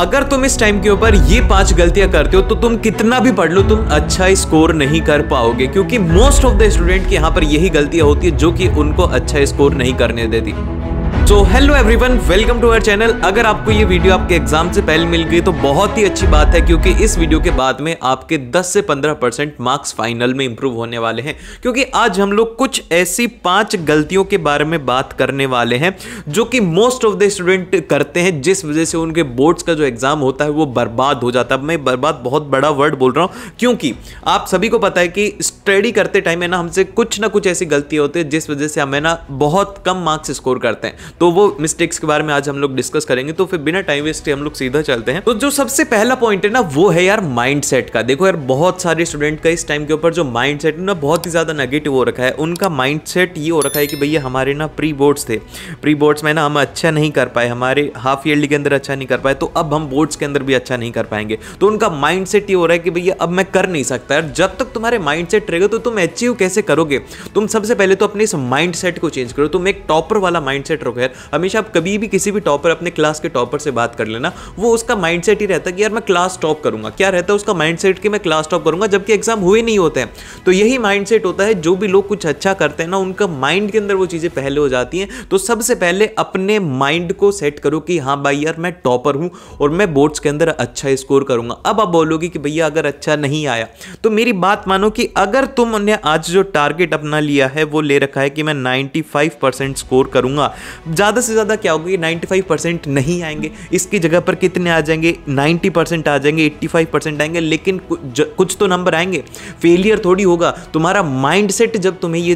अगर तुम इस टाइम के ऊपर ये पांच गलतियां करते हो तो तुम कितना भी पढ़ लो तुम अच्छा स्कोर नहीं कर पाओगे क्योंकि मोस्ट ऑफ द स्टूडेंट के यहाँ पर यही गलतियां होती है जो कि उनको अच्छा स्कोर नहीं करने देती so hello everyone welcome to our channel अगर आपको ये वीडियो आपके एग्जाम से पहले मिल गई तो बहुत ही अच्छी बात है क्योंकि इस वीडियो के बाद में आपके 10 से 15 परसेंट मार्क्स फाइनल में इंप्रूव होने वाले हैं क्योंकि आज हम लोग कुछ ऐसी पांच गलतियों के बारे में बात करने वाले हैं जो कि मोस्ट ऑफ द स्टूडेंट करते हैं जिस वजह से उनके बोर्ड्स का जो एग्जाम होता है वो बर्बाद हो जाता है मैं बर्बाद बहुत बड़ा वर्ड बोल रहा हूँ क्योंकि आप सभी को पता है कि स्टडी करते टाइम है ना हमसे कुछ ना कुछ ऐसी गलतियाँ होती है जिस वजह से हमें ना बहुत कम मार्क्स स्कोर करते हैं तो वो मिस्टेक्स के बारे में आज हम लोग डिस्कस करेंगे तो फिर बिना टाइम वेस्ट के हम लोग सीधा चलते हैं तो जो सबसे पहला पॉइंट है ना वो है यार माइंड का देखो यार बहुत सारे स्टूडेंट का इस टाइम के ऊपर जो माइंड सेट ना बहुत ही ज़्यादा नेगेटिव हो रखा है उनका माइंड ये हो रखा है कि भैया हमारे ना प्री बोर्ड्स थे प्री बोर्ड्स में ना हम अच्छा नहीं कर पाए हमारे हाफ ईयरली के अंदर अच्छा नहीं कर पाए तो अब हम बोर्ड्स के अंदर भी अच्छा नहीं कर पाएंगे तो उनका माइंड सेट ये हो रहा है कि भैया अब मैं कर नहीं सकता यार जब तक तुम्हारे माइंड सेट रहेगा तो तुम अचीव कैसे करोगे तुम सबसे पहले तो अपने इस माइंड सेट को चेंज करो तुम एक टॉपर वाला माइंड सेट तो खैर हमेशा आप कभी भी किसी भी टॉपर अपने क्लास के टॉपर से बात कर लेना वो उसका माइंड ही रहता है कि यार मैं क्लास टॉप करूंगा क्या रहता है उसका माइंड सेट कि मैं क्लास टॉप करूंगा जबकि एग्जाम हुए नहीं होते हैं तो यही माइंड होता है जो भी लोग कुछ अच्छा करते हैं ना उनका माइंड के अंदर वो चीज़ें पहले हो जाती हैं तो सबसे पहले अपने माइंड को सेट करो कि हाँ भाई यार मैं टॉपर हूँ और मैं बोर्ड्स के अंदर अच्छा स्कोर करूंगा अब आप बोलोगे कि भैया अगर अच्छा नहीं आया तो मेरी बात मानो कि अगर तुमने आज जो टारगेट अपना लिया है वो ले रखा है कि मैं 95 परसेंट स्कोर करूंगा ज़्यादा से ज़्यादा क्या होगा कि 95 परसेंट नहीं आएंगे इसकी जगह पर कितने आ जाएंगे 90 परसेंट आ जाएंगे 85 परसेंट आएंगे लेकिन कुछ तो नंबर आएंगे फेलियर थोड़ी होगा तुम्हारा माइंड जब तुम्हें ये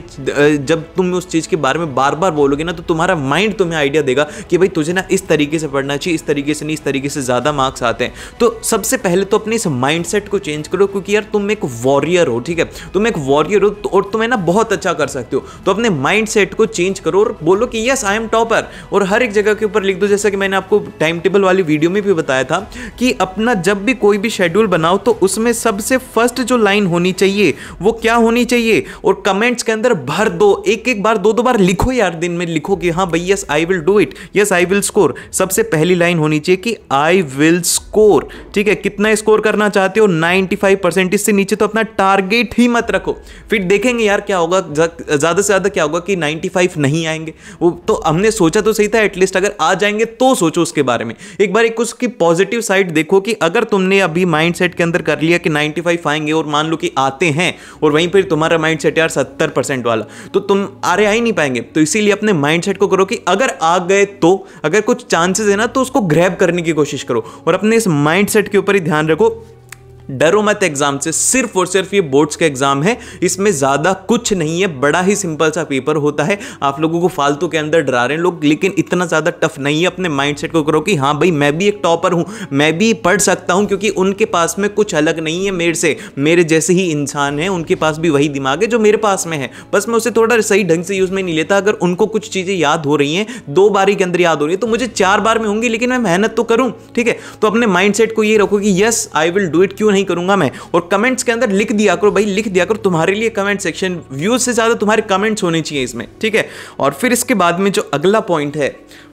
जब तुम उस चीज़ के बारे में बार बार बोलोगे ना तो तुम्हारा माइंड तुम्हें आइडिया देगा कि भाई तुझे ना इस तरीके से पढ़ना चाहिए इस तरीके से नहीं इस तरीके से ज़्यादा मार्क्स आते हैं तो सबसे पहले तो अपने इस माइंडसेट को चेंज करो क्योंकि यार तुम एक वॉरियर हो ठीक है तुम एक वॉरियर हो तो, और तुम्हें ना बहुत अच्छा कर सकते हो तो अपने माइंड को चेंज करो और बोलो कि यस आई एम टॉपर और हर एक जगह के ऊपर लिख दो जैसा कि मैंने आपको टाइम टेबल वाली वीडियो में भी बताया था कि अपना जब भी कोई भी शेड्यूल बनाओ तो उसमें सबसे फर्स्ट जो लाइन होनी चाहिए वो क्या होनी चाहिए और कमेंट्स के अंदर भर दो एक एक बार दो दो बार लिखो यार दिन में लिखो कि हाँ भाई yes I will do it yes I will score सबसे पहली लाइन होनी चाहिए कि आई विल स्कोर स्कोर ठीक है कितना स्कोर करना चाहते हो 95 परसेंट इससे नीचे तो अपना टारगेट ही मत रखो फिर देखेंगे यार क्या होगा ज़्यादा से ज़्यादा क्या होगा कि 95 नहीं आएंगे वो तो हमने सोचा तो सही था एटलीस्ट अगर आ जाएंगे तो सोचो उसके बारे में एक बार एक उसकी पॉजिटिव साइड देखो कि अगर तुमने अभी माइंड के अंदर कर लिया कि नाइन्टी आएंगे और मान लो कि आते हैं और वहीं पर तुम्हारा माइंड यार सत्तर वाला तो तुम आ आ ही नहीं पाएंगे तो इसीलिए अपने माइंड को करो कि अगर आ गए तो अगर कुछ चांसेस है ना तो उसको ग्रैब करने की कोशिश करो और अपने माइंडसेट के ऊपर ही ध्यान रखो डरो मत एग्जाम से सिर्फ और सिर्फ ये बोर्ड्स का एग्जाम है इसमें ज़्यादा कुछ नहीं है बड़ा ही सिंपल सा पेपर होता है आप लोगों को फालतू के अंदर डरा रहे हैं लोग लेकिन इतना ज़्यादा टफ नहीं है अपने माइंडसेट को करो कि हाँ भाई मैं भी एक टॉपर हूं मैं भी पढ़ सकता हूं क्योंकि उनके पास में कुछ अलग नहीं है मेरे से मेरे जैसे ही इंसान है उनके पास भी वही दिमाग है जो मेरे पास में है बस मैं उसे थोड़ा सही ढंग से यूज़ में नहीं लेता अगर उनको कुछ चीज़ें याद हो रही हैं दो बारी के अंदर याद हो रही है तो मुझे चार बार में होंगी लेकिन मैं मेहनत तो करूँ ठीक है तो अपने माइंड को ये रखो कि yes I will do it क्यों नहीं करूंगा मैं और कमेंट्स के अंदर लिख दिया करो भाई लिख दिया करो तुम्हारे लिए कमेंट सेक्शन व्यूज से ज़्यादा तुम्हारे कमेंट्स होने चाहिए इसमें ठीक है और फिर इसके बाद में जो अगला पॉइंट है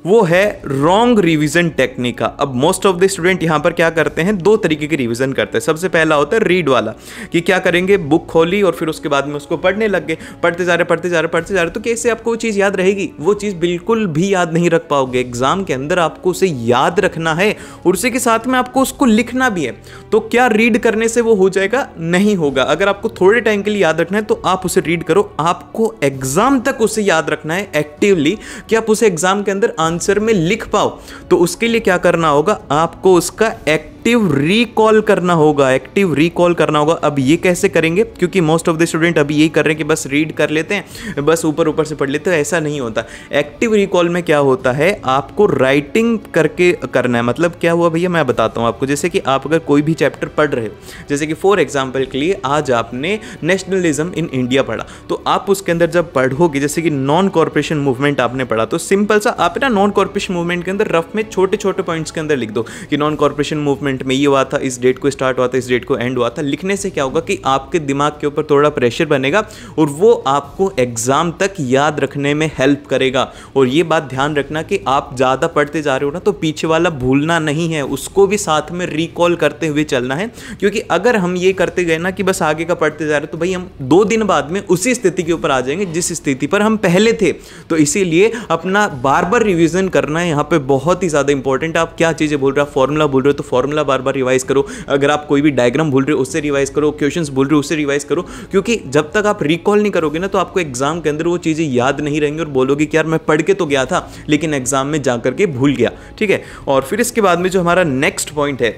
वो है रॉन्ग रिविजन टेक्निक का अब मोस्ट ऑफ द स्टूडेंट यहां पर क्या करते हैं दो तरीके के रिविजन करते हैं सबसे पहला होता है रीड वाला कि क्या करेंगे बुक खोली और फिर उसके बाद में उसको पढ़ने लग गए पढ़ते जा रहे पढ़ते जा रहे पढ़ते जा रहे तो कैसे आपको वो चीज़ याद रहेगी वो चीज़ बिल्कुल भी याद नहीं रख पाओगे एग्जाम के अंदर आपको उसे याद रखना है और उसी के साथ में आपको उसको लिखना भी है तो क्या रीड रीड करने से वो हो जाएगा नहीं होगा अगर आपको थोड़े टाइम के लिए याद रखना है तो आप उसे रीड करो आपको एग्जाम तक उसे याद रखना है एक्टिवली कि आप उसे एग्जाम के अंदर आंसर में लिख पाओ तो उसके लिए क्या करना होगा आपको उसका एक्ट एक्टिव रिकॉल करना होगा एक्टिव रिकॉल करना होगा अब ये कैसे करेंगे क्योंकि मोस्ट ऑफ द स्टूडेंट अभी यही कर रहे हैं कि बस रीड कर लेते हैं बस ऊपर ऊपर से पढ़ लेते हैं ऐसा नहीं होता एक्टिव रिकॉल में क्या होता है आपको राइटिंग करके करना है मतलब क्या हुआ भैया मैं बताता हूँ आपको जैसे कि आप अगर कोई भी चैप्टर पढ़ रहे हो जैसे कि फॉर एग्जाम्पल के लिए आज आपने नेशनलिज्म इन इंडिया पढ़ा तो आप उसके अंदर जब पढ़ोगे जैसे कि नॉन कॉरपोरेशन मूवमेंट आपने पढ़ा तो सिंपल सा आप ना नॉन कॉरपोरेशन मूवमेंट के अंदर रफ में छोटे छोटे पॉइंट्स के अंदर लिख दो कि नॉन कॉरपोरेशन मूवमेंट मिनट में ये हुआ था इस डेट को स्टार्ट हुआ था इस डेट को एंड हुआ था लिखने से क्या होगा कि आपके दिमाग के ऊपर थोड़ा प्रेशर बनेगा और वो आपको एग्ज़ाम तक याद रखने में हेल्प करेगा और ये बात ध्यान रखना कि आप ज़्यादा पढ़ते जा रहे हो ना तो पीछे वाला भूलना नहीं है उसको भी साथ में रिकॉल करते हुए चलना है क्योंकि अगर हम ये करते गए ना कि बस आगे का पढ़ते जा रहे तो भाई हम दो दिन बाद में उसी स्थिति के ऊपर आ जाएंगे जिस स्थिति पर हम पहले थे तो इसीलिए अपना बार बार रिविज़न करना है यहाँ पर बहुत ही ज़्यादा इंपॉर्टेंट आप क्या चीज़ें बोल रहे हो फॉर्मूला बोल रहे हो तो फॉर्मूला ज़्यादा बार बार रिवाइज़ करो अगर आप कोई भी डायग्राम भूल रहे हो उससे रिवाइज़ करो क्वेश्चन भूल रहे हो उससे रिवाइज़ करो क्योंकि जब तक आप रिकॉल नहीं करोगे ना तो आपको एग्जाम के अंदर वो चीज़ें याद नहीं रहेंगी और बोलोगे कि यार मैं पढ़ के तो गया था लेकिन एग्जाम में जा करके भूल गया ठीक है और फिर इसके बाद में जो हमारा नेक्स्ट पॉइंट है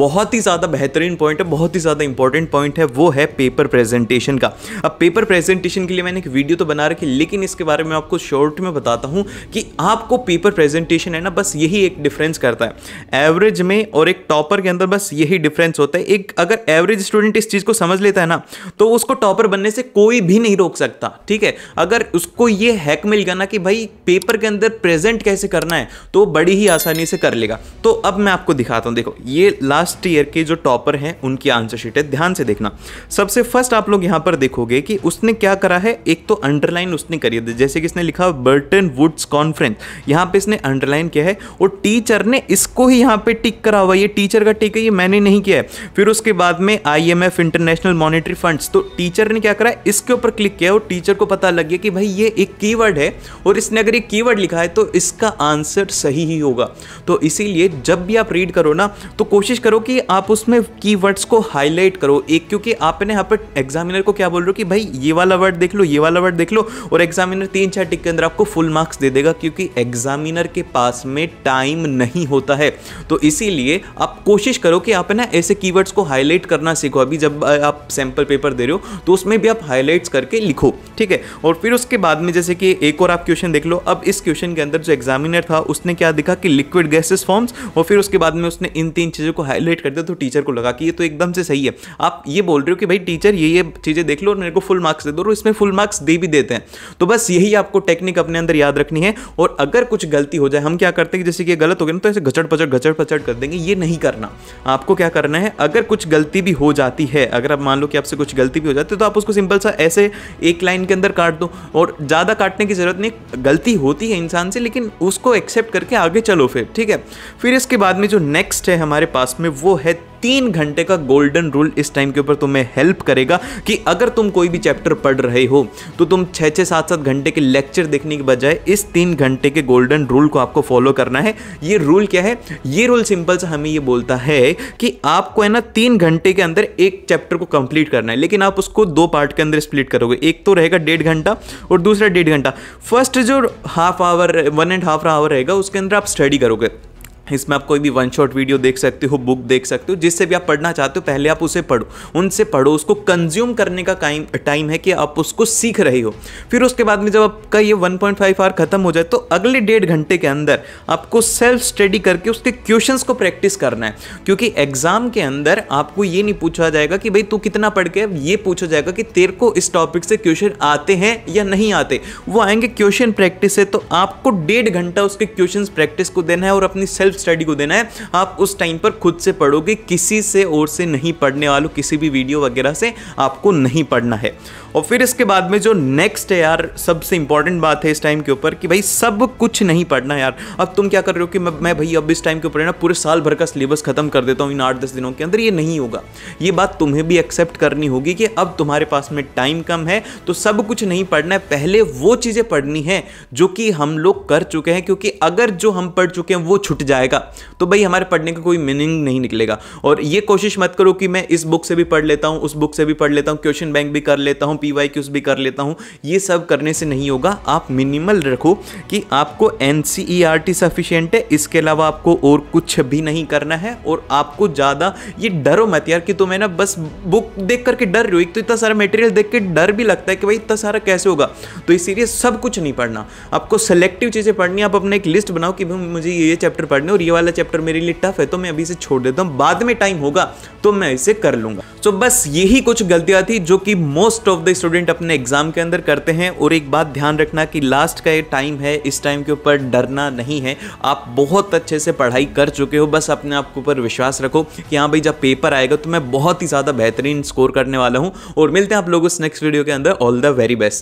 बहुत ही ज़्यादा बेहतरीन पॉइंट है बहुत ही ज़्यादा इंपॉर्टेंट पॉइंट है वो है पेपर प्रेजेंटेशन का अब पेपर प्रेजेंटेशन के लिए मैंने एक वीडियो तो बना रखी लेकिन इसके बारे में आपको शॉर्ट में बताता हूँ कि आपको पेपर प्रेजेंटेशन है ना बस यही एक डिफरेंस करता है एवरेज में और एक टॉपर के अंदर बस यही डिफरेंस होता है एक अगर एवरेज स्टूडेंट इस चीज़ को समझ लेता है ना तो उसको टॉपर बनने से कोई भी नहीं रोक सकता ठीक है अगर उसको ये हैक मिल गया ना कि भाई पेपर के अंदर प्रेजेंट कैसे करना है तो बड़ी ही आसानी से कर लेगा तो अब मैं आपको दिखाता हूँ देखो ये लास्ट लास्ट ईयर के जो टॉपर हैं उनकी आंसर शीट है ध्यान से देखना सबसे फर्स्ट आप लोग यहाँ पर देखोगे कि उसने क्या करा है एक तो अंडरलाइन उसने करी है जैसे कि इसने लिखा बर्टन वुड्स कॉन्फ्रेंस यहाँ पे इसने अंडरलाइन किया है और टीचर ने इसको ही यहाँ पे टिक करा हुआ ये टीचर का टिक है ये मैंने नहीं किया है फिर उसके बाद में I M F international monetary fund तो टीचर ने क्या करा इसके ऊपर क्लिक किया और टीचर को पता लग गया कि भाई ये एक की है और इसने अगर ये की लिखा है तो इसका आंसर सही ही होगा तो इसीलिए जब भी आप रीड करो ना तो कोशिश करो करो कि आप उसमें कीवर्ड्स को हाईलाइट करो एक क्योंकि आपने यहाँ पर एग्जामिनर को क्या बोल रहे हो कि भाई ये वाला वर्ड देख लो ये वाला वर्ड देख लो और एग्जामिनर तीन चार टिक के अंदर आपको फुल मार्क्स दे देगा क्योंकि एग्जामिनर के पास में टाइम नहीं होता है तो इसीलिए आप कोशिश करो कि आप ना ऐसे कीवर्ड्स को हाईलाइट करना सीखो अभी जब आप सैंपल पेपर दे रहे हो तो उसमें भी आप हाईलाइट्स करके लिखो ठीक है और फिर उसके बाद में जैसे कि एक और आप क्वेश्चन देख लो अब इस क्वेश्चन के अंदर जो एग्जामिनर था उसने क्या दिखा कि लिक्विड गैसेस फॉर्म्स और फिर उसके बाद में उसने इन तीन चीज़ों को वायलेट कर दिया तो टीचर को लगा कि ये तो एकदम से सही है आप ये बोल रहे हो कि भाई टीचर ये ये चीज़ें देख लो और मेरे को फुल मार्क्स दे दो और इसमें फुल मार्क्स दे भी देते हैं तो बस यही आपको टेक्निक अपने अंदर याद रखनी है और अगर कुछ गलती हो जाए हम क्या करते हैं जैसे कि गलत हो गया ना तो ऐसे घचड़ पचड़ घचड़ पचड़ कर देंगे ये नहीं करना आपको क्या करना है अगर कुछ गलती भी हो जाती है अगर आप मान लो कि आपसे कुछ गलती भी हो जाती है तो आप उसको सिंपल सा ऐसे एक लाइन के अंदर काट दो और ज़्यादा काटने की ज़रूरत नहीं गलती होती है इंसान से लेकिन उसको एक्सेप्ट करके आगे चलो फिर ठीक है फिर इसके बाद में जो नेक्स्ट है हमारे पास में वो है तीन घंटे का गोल्डन रूल इस टाइम के ऊपर तुम्हें हेल्प करेगा कि अगर तुम कोई भी चैप्टर पढ़ रहे हो तो तुम छः छः सात सात घंटे के लेक्चर देखने के बजाय इस तीन घंटे के गोल्डन रूल को आपको फॉलो करना है ये रूल क्या है ये रूल सिंपल से हमें ये बोलता है कि आपको है ना तीन घंटे के अंदर एक चैप्टर को कंप्लीट करना है लेकिन आप उसको दो पार्ट के अंदर स्प्लिट करोगे एक तो रहेगा डेढ़ घंटा और दूसरा डेढ़ घंटा फर्स्ट जो half hour one and half hour रहेगा उसके अंदर आप स्टडी करोगे इसमें आप कोई भी वन शॉट वीडियो देख सकते हो बुक देख सकते हो जिससे भी आप पढ़ना चाहते हो पहले आप उसे पढ़ो उनसे पढ़ो उसको कंज्यूम करने का टाइम है कि आप उसको सीख रहे हो फिर उसके बाद में जब आपका ये 1.5 पॉइंट आवर ख़त्म हो जाए तो अगले डेढ़ घंटे के अंदर आपको सेल्फ स्टडी करके उसके क्वेश्चन को प्रैक्टिस करना है क्योंकि एग्ज़ाम के अंदर आपको ये नहीं पूछा जाएगा कि भाई तू कितना पढ़ के ये पूछा जाएगा कि तेरे को इस टॉपिक से क्वेश्चन आते हैं या नहीं आते वो आएंगे क्वेश्चन प्रैक्टिस से तो आपको डेढ़ घंटा उसके क्वेश्चन प्रैक्टिस को देना है और अपनी सेल्फ सेल्फ स्टडी को देना है आप उस टाइम पर खुद से पढ़ोगे किसी से और से नहीं पढ़ने वालों किसी भी वीडियो वगैरह से आपको नहीं पढ़ना है और फिर इसके बाद में जो नेक्स्ट है यार सबसे इंपॉर्टेंट बात है इस टाइम के ऊपर कि भाई सब कुछ नहीं पढ़ना यार अब तुम क्या कर रहे हो कि मैं, मैं भाई अब इस टाइम के ऊपर है ना पूरे साल भर का सिलेबस खत्म कर देता हूँ इन आठ दस दिनों के अंदर ये नहीं होगा ये बात तुम्हें भी एक्सेप्ट करनी होगी कि अब तुम्हारे पास में टाइम कम है तो सब कुछ नहीं पढ़ना है पहले वो चीज़ें पढ़नी है जो कि हम लोग कर चुके हैं क्योंकि अगर जो हम पढ़ चुके हैं वो छुट जाएगा तो भाई हमारे पढ़ने का कोई मीनिंग नहीं निकलेगा और ये कोशिश मत करो कि मैं इस बुक से भी पढ़ लेता हूँ उस बुक से भी पढ़ लेता हूँ क्वेश्चन बैंक भी कर लेता हूँ पी वाई क्यूज भी कर लेता हूँ ये सब करने से नहीं होगा आप मिनिमल रखो कि आपको N C E R T sufficient है इसके अलावा आपको और कुछ भी नहीं करना है और आपको ज़्यादा ये डरो मत यार कि तुम्हें ना बस बुक देख करके डर रही हो एक तो इतना सारा मटेरियल देख के डर भी लगता है कि भाई इतना सारा कैसे होगा तो इसीलिए सब कुछ नहीं पढ़ना आपको सेलेक्टिव चीज़ें पढ़नी आप अपने एक लिस्ट बनाओ कि भाई मुझे ये चैप्टर पढ़ने और ये वाला चैप्टर मेरे लिए टफ है तो मैं अभी इसे छोड़ देता हूँ बाद में टाइम होगा तो मैं इसे कर लूँगा तो बस यही कुछ गलतियाँ थी जो कि मोस्ट ऑफ द स्टूडेंट अपने एग्जाम के अंदर करते हैं और एक बात ध्यान रखना कि लास्ट का ये टाइम है इस टाइम के ऊपर डरना नहीं है आप बहुत अच्छे से पढ़ाई कर चुके हो बस अपने आप के ऊपर विश्वास रखो कि हाँ भाई जब पेपर आएगा तो मैं बहुत ही ज़्यादा बेहतरीन स्कोर करने वाला हूँ और मिलते हैं आप लोग उस नेक्स्ट वीडियो के अंदर ऑल द वेरी बेस्ट